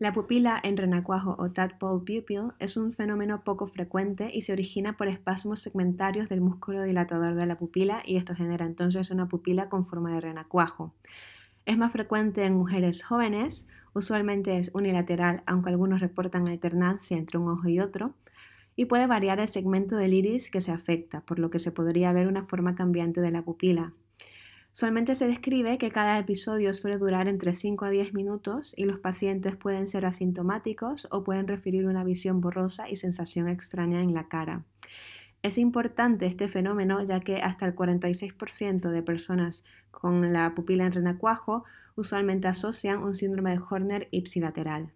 La pupila en renacuajo o tadpole pupil es un fenómeno poco frecuente y se origina por espasmos segmentarios del músculo dilatador de la pupila y esto genera entonces una pupila con forma de renacuajo. Es más frecuente en mujeres jóvenes, usualmente es unilateral, aunque algunos reportan alternancia entre un ojo y otro, y puede variar el segmento del iris que se afecta, por lo que se podría ver una forma cambiante de la pupila. Solamente se describe que cada episodio suele durar entre 5 a 10 minutos y los pacientes pueden ser asintomáticos o pueden referir una visión borrosa y sensación extraña en la cara. Es importante este fenómeno ya que hasta el 46% de personas con la pupila en renacuajo usualmente asocian un síndrome de Horner ipsilateral.